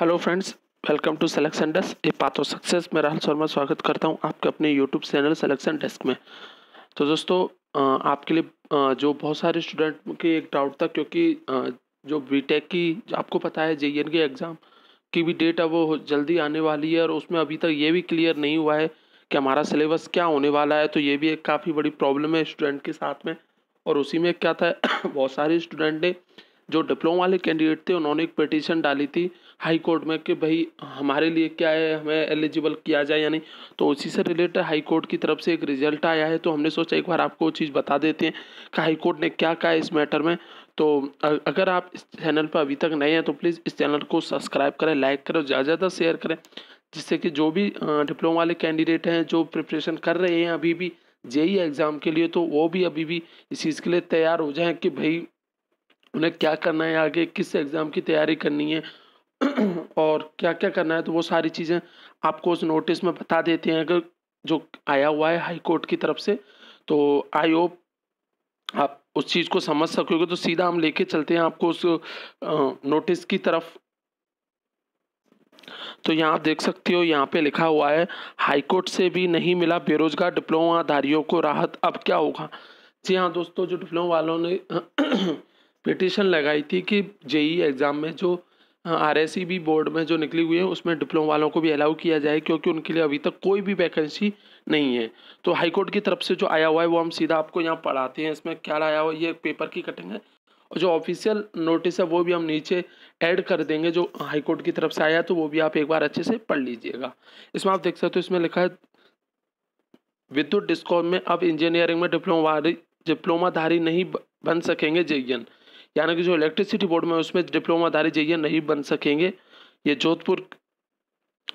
hello friends welcome to selection desk a of success मैं राहुल शर्मा स्वागत करता हूं आपके अपने यूट्यूब चैनल सेलेक्शन डेस्क में तो दोस्तों आपके लिए जो बहुत सारे स्टूडेंट के एक डाउट था क्योंकि जो बीटेक की आपको पता है जे e के एग्ज़ाम की भी डेट है वो जल्दी आने वाली है और उसमें अभी तक ये भी क्लियर नहीं हुआ है कि हमारा सिलेबस क्या होने वाला है तो ये भी एक काफ़ी बड़ी प्रॉब्लम है स्टूडेंट के साथ में और उसी में क्या था बहुत सारे स्टूडेंट ने जो डिप्लोमा वाले कैंडिडेट थे उन्होंने एक पिटिशन डाली थी हाई कोर्ट में कि भाई हमारे लिए क्या है हमें एलिजिबल किया जाए या नहीं तो उसी से रिलेटेड हाई कोर्ट की तरफ से एक रिजल्ट आया है तो हमने सोचा एक बार आपको वो चीज़ बता देते हैं कि हाई कोर्ट ने क्या कहा इस मैटर में तो अगर आप इस चैनल पर अभी तक नए हैं तो प्लीज़ इस चैनल को सब्सक्राइब करें लाइक करें ज़्यादा ज़्यादा शेयर करें जिससे कि जो भी डिप्लोमा वाले कैंडिडेट हैं जो प्रिपरेशन कर रहे हैं अभी भी जेई एग्ज़ाम के लिए तो वो भी अभी भी इस चीज़ के लिए तैयार हो जाएं कि भाई उन्हें क्या करना है आगे किस एग्ज़ाम की तैयारी करनी है और क्या क्या करना है तो वो सारी चीज़ें आपको उस नोटिस में बता देते हैं अगर जो आया हुआ है हाई कोर्ट की तरफ से तो आई होप आप उस चीज़ को समझ सकोगे तो सीधा हम लेके चलते हैं आपको उस नोटिस की तरफ तो यहाँ आप देख सकते हो यहाँ पे लिखा हुआ है हाईकोर्ट से भी नहीं मिला बेरोजगार डिप्लोमाधारियों को राहत अब क्या होगा जी हाँ दोस्तों जो डिप्लोमा वालों ने पिटिशन लगाई थी कि जेई एग्ज़ाम में जो आर एस बी बोर्ड में जो निकली हुई है उसमें डिप्लोमा वालों को भी अलाउ किया जाए क्योंकि उनके लिए अभी तक कोई भी वैकेंसी नहीं है तो हाईकोर्ट की तरफ से जो आया हुआ है वो हम सीधा आपको यहाँ पढ़ाते हैं इसमें क्या आया हुआ ये पेपर की कटिंग है और जो ऑफिशियल नोटिस है वो भी हम नीचे ऐड कर देंगे जो हाईकोर्ट की तरफ से आया तो वो भी आप एक बार अच्छे से पढ़ लीजिएगा इसमें आप देख सकते हो इसमें लिखा है विद्युत डिस्कॉम में अब इंजीनियरिंग में डिप्लोमा डिप्लोमाधारी नहीं बन सकेंगे जेई यानी कि जो इलेक्ट्रिसिटी बोर्ड में उसमें डिप्लोमाधारी जाइए नहीं बन सकेंगे ये जोधपुर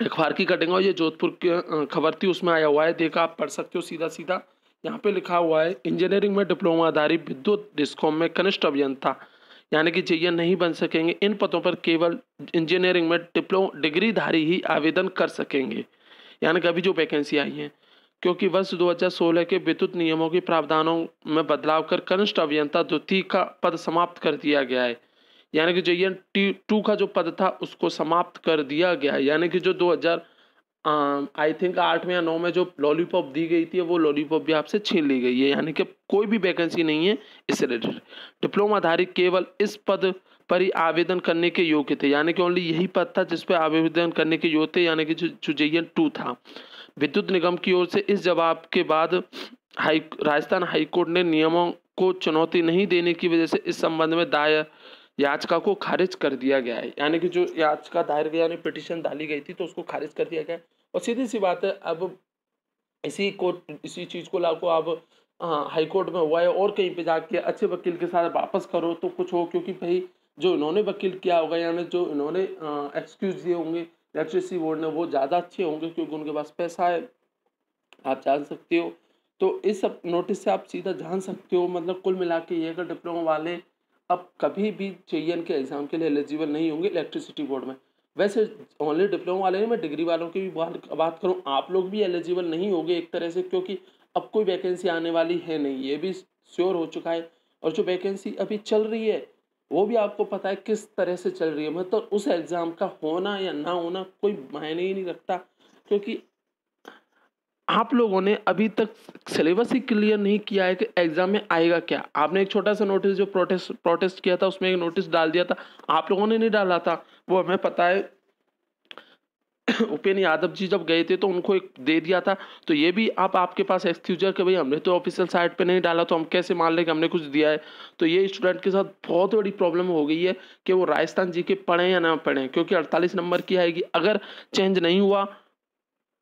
अखबार की कटिंग और ये जोधपुर की खबर थी उसमें आया हुआ है देखा आप पढ़ सकते हो सीधा सीधा यहाँ पे लिखा हुआ है इंजीनियरिंग में डिप्लोमाधारी विद्युत डिस्कॉम में कनिष्ठ अभियंता यानी कि जैया नहीं बन सकेंगे इन पदों पर केवल इंजीनियरिंग में डिप्लो डिग्रीधारी ही आवेदन कर सकेंगे यानी कि अभी जो वैकेंसी आई है क्योंकि वर्ष दो हजार सोलह के विद्युत नियमों के प्रावधानों में बदलाव कर कनिष्ठ अभियंता द्वितीय का पद समाप्त कर दिया गया है यानी कि जे टी टू का जो पद था उसको समाप्त कर दिया गया है यानी कि जो 2000 आई थिंक आठ में या नौ में जो लॉलीपॉप दी गई थी वो लॉलीपॉप भी आपसे छीन ली गई है यानी कि कोई भी वैकेंसी नहीं है इससे रिलेटेड डिप्लोमाधारी केवल इस पद पर ही आवेदन करने के योग्य थे यानी कि ओनली यही पद था जिस पर आवेदन करने के योग्य थे यानी कि जो जे टू था विद्युत निगम की ओर से इस जवाब के बाद हाई राजस्थान हाईकोर्ट ने नियमों को चुनौती नहीं देने की वजह से इस संबंध में दायर याचिका को खारिज कर दिया गया है यानी कि जो याचिका दायर गया यानी पिटिशन डाली गई थी तो उसको खारिज कर दिया गया और सीधी सी बात है अब इसी कोर्ट इसी चीज़ को लागू अब हाँ, हाई कोर्ट में हुआ है और कहीं पे जाके अच्छे वकील के साथ वापस करो तो कुछ हो क्योंकि भाई जो इन्होंने वकील किया होगा यानी जो इन्होंने एक्सक्यूज़ हाँ, दिए होंगे इलेक्ट्रिसिटी बोर्ड ने वो ज़्यादा अच्छे होंगे क्योंकि उनके पास पैसा है आप जान सकते हो तो इस सब नोटिस से आप सीधा जान सकते हो मतलब कुल मिला के ये अगर डिप्लोमा वाले अब कभी भी जे के एग्ज़ाम के लिए एलिजिबल नहीं होंगे इलेक्ट्रिसिटी बोर्ड में वैसे ओनली डिप्लोमा वाले नहीं मैं डिग्री वालों की भी बात बात करूँ आप लोग भी एलिजिबल नहीं होंगे एक तरह से क्योंकि अब कोई वैकेंसी आने वाली है नहीं ये भी श्योर हो चुका है और जो वैकेंसी अभी चल रही है वो भी आपको पता है किस तरह से चल रही है मतलब उस एग्ज़ाम का होना या ना होना कोई मायने ही नहीं रखता क्योंकि आप लोगों ने अभी तक सिलेबस ही क्लियर नहीं किया है कि एग्ज़ाम में आएगा क्या आपने एक छोटा सा नोटिस जो प्रोटेस्ट प्रोटेस्ट किया था उसमें एक नोटिस डाल दिया था आप लोगों ने नहीं डाला था वो हमें पता है उपेन्द्र यादव जी जब गए थे तो उनको एक दे दिया था तो ये भी आप आपके पास एक्सक्यूजर कि भाई हमने तो ऑफिशियल साइट पे नहीं डाला तो हम कैसे मान लें कि हमने कुछ दिया है तो ये स्टूडेंट के साथ बहुत बड़ी प्रॉब्लम हो गई है कि वो राजस्थान जी के पढ़ें या ना पढ़ें क्योंकि अड़तालीस नंबर की आएगी अगर चेंज नहीं हुआ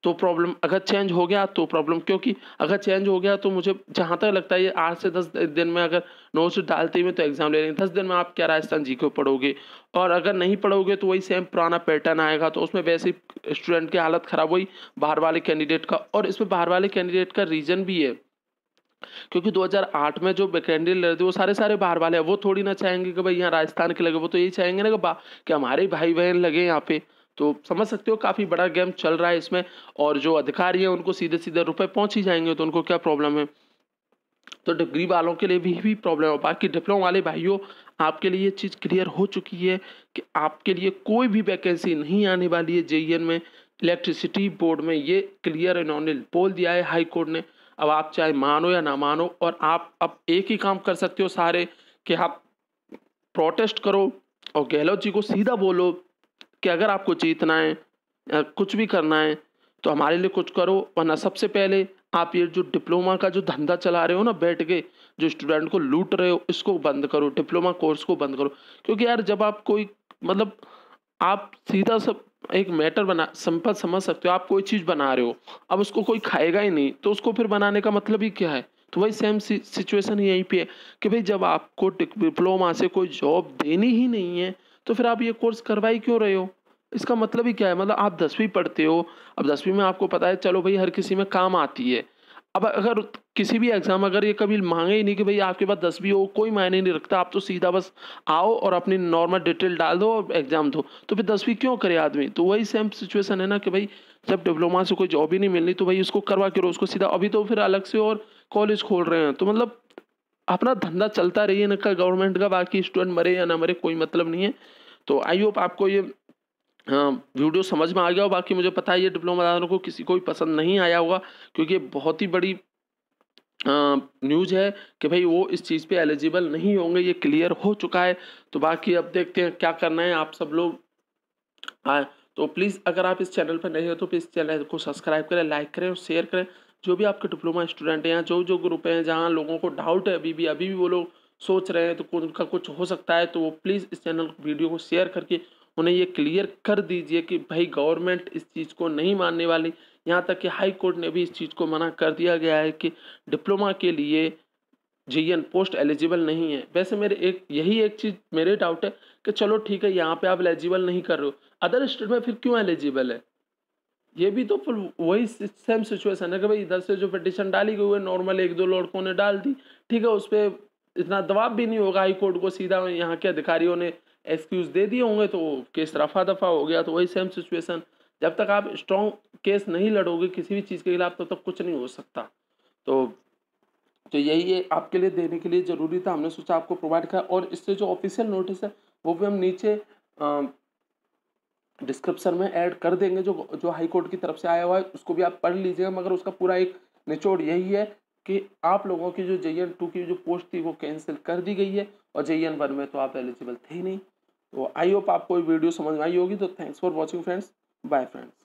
तो प्रॉब्लम अगर चेंज हो गया तो प्रॉब्लम क्योंकि अगर चेंज हो गया तो मुझे जहाँ तक लगता है ये आठ से दस दिन में अगर नोट्स डालते हुए तो एग्ज़ाम ले लेंगे दस दिन में आप क्या राजस्थान जी को पढ़ोगे और अगर नहीं पढ़ोगे तो वही सेम पुराना पैटर्न आएगा तो उसमें वैसे स्टूडेंट की हालत ख़राब हुई बाहर वाले कैंडिडेट का और इसमें बाहर वाले कैंडिडेट का रीज़न भी है क्योंकि 2008 में जो कैंडिडेट लड़ थे वो सारे सारे बाहर वाले हैं वो थोड़ी ना चाहेंगे कि भाई यहाँ राजस्थान के लगे वो तो यही चाहेंगे ना कि, कि हमारे भाई बहन लगे यहाँ पे तो समझ सकते हो काफ़ी बड़ा गेम चल रहा है इसमें और जो अधिकारी हैं उनको सीधे सीधे रुपए पहुँच ही जाएंगे तो उनको क्या प्रॉब्लम है तो डिग्री वालों के लिए भी भी प्रॉब्लम है बाकी डिप्लोम वाले भाइयों आपके लिए ये चीज़ क्लियर हो चुकी है कि आपके लिए कोई भी वैकेंसी नहीं आने वाली है जे e में इलेक्ट्रिसिटी बोर्ड में ये क्लियर इन्होंने बोल दिया है हाई कोर्ट ने अब आप चाहे मानो या ना मानो और आप अब एक ही काम कर सकते हो सारे कि आप प्रोटेस्ट करो और गहलोत जी को सीधा बोलो कि अगर आपको जीतना है कुछ भी करना है तो हमारे लिए कुछ करो वरना सबसे पहले आप ये जो डिप्लोमा का जो धंधा चला रहे हो ना बैठ के जो स्टूडेंट को लूट रहे हो इसको बंद करो डिप्लोमा कोर्स को बंद करो क्योंकि यार जब आप कोई मतलब आप सीधा सब एक मैटर बना संपद समझ सकते हो आप कोई चीज़ बना रहे हो अब उसको कोई खाएगा ही नहीं तो उसको फिर बनाने का मतलब ही क्या है तो वही सेम सिचुएसन यहीं पे है कि भाई जब आपको डिप्लोमा से कोई जॉब देनी ही नहीं है तो फिर आप ये कोर्स करवाई क्यों रहे हो इसका मतलब ही क्या है मतलब आप दसवीं पढ़ते हो अब दसवीं में आपको पता है चलो भाई हर किसी में काम आती है अब अगर किसी भी एग्ज़ाम अगर ये कभी मांगे ही नहीं कि भाई आपके पास दसवीं हो कोई मायने नहीं रखता आप तो सीधा बस आओ और अपनी नॉर्मल डिटेल डाल दो और एग्ज़ाम दो तो फिर दसवीं क्यों करे आदमी तो वही सेम सिचुएशन है ना कि भाई जब डिप्लोमा से कोई जॉब ही नहीं मिलनी तो भाई उसको करवा के उसको सीधा अभी तो फिर अलग से और कॉलेज खोल रहे हैं तो मतलब अपना धंधा चलता रहिए इनका गवर्नमेंट का बाकी स्टूडेंट मरे या ना मरे कोई मतलब नहीं है तो आई होप आपको ये वीडियो हाँ, समझ में आ गया हो बाकी मुझे पता है ये डिप्लोमादारों को किसी को भी पसंद नहीं आया होगा क्योंकि बहुत ही बड़ी न्यूज़ हाँ, है कि भाई वो इस चीज़ पे एलिजिबल नहीं होंगे ये क्लियर हो चुका है तो बाकी अब देखते हैं क्या करना है आप सब लोग आए तो प्लीज़ अगर आप इस चैनल पर नहीं हो तो प्लीज़ चैनल को सब्सक्राइब करें लाइक करें और शेयर करें जो भी आपके डिप्लोमा स्टूडेंट हैं जो जो ग्रुप हैं जहाँ लोगों को डाउट है अभी भी अभी भी वो लोग सोच रहे हैं तो उनका कुछ हो सकता है तो वो प्लीज़ इस चैनल वीडियो को शेयर करके उन्हें ये क्लियर कर दीजिए कि भाई गवर्नमेंट इस चीज़ को नहीं मानने वाली यहाँ तक कि हाई कोर्ट ने भी इस चीज़ को मना कर दिया गया है कि डिप्लोमा के लिए जी पोस्ट एलिजिबल नहीं है वैसे मेरे एक यही एक चीज़ मेरे डाउट है कि चलो ठीक है यहाँ पे आप एलिजिबल नहीं कर रहे हो अदर स्टेट में फिर क्यों एलिजिबल है ये भी तो फिर वही सेम सिचुएशन है कि भाई इधर से जो पिटिशन डाली गई है नॉर्मल एक दो लड़कों ने डाल दी ठीक है उस पर इतना दबाव भी नहीं होगा हाई कोर्ट को सीधा यहाँ के अधिकारियों ने एक्सक्यूज दे दिए होंगे तो केस रफा दफा हो गया तो वही सेम सिचुएशन जब तक आप स्ट्रॉन्ग केस नहीं लड़ोगे किसी भी चीज़ के खिलाफ तब तो तक कुछ नहीं हो सकता तो तो यही है आपके लिए देने के लिए ज़रूरी था हमने सोचा आपको प्रोवाइड किया और इससे जो ऑफिशियल नोटिस है वो भी हम नीचे डिस्क्रिप्शन में ऐड कर देंगे जो जो हाई कोर्ट की तरफ से आया हुआ है उसको भी आप पढ़ लीजिएगा मगर उसका पूरा एक निचोड़ यही है कि आप लोगों की जो जे एन टू की जो पोस्ट थी वो कैंसिल कर दी गई है और जे वन में तो आप एलिजिबल थे ही नहीं तो आई होप आपको वीडियो समझ में आई होगी तो thanks for watching friends bye friends